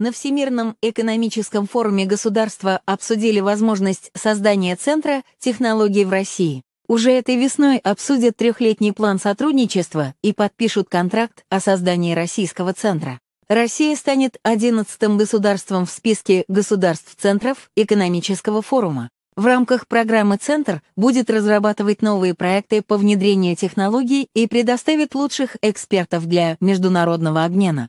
на Всемирном экономическом форуме государства обсудили возможность создания Центра технологий в России. Уже этой весной обсудят трехлетний план сотрудничества и подпишут контракт о создании Российского Центра. Россия станет 11-м государством в списке государств-центров экономического форума. В рамках программы «Центр» будет разрабатывать новые проекты по внедрению технологий и предоставит лучших экспертов для международного обмена.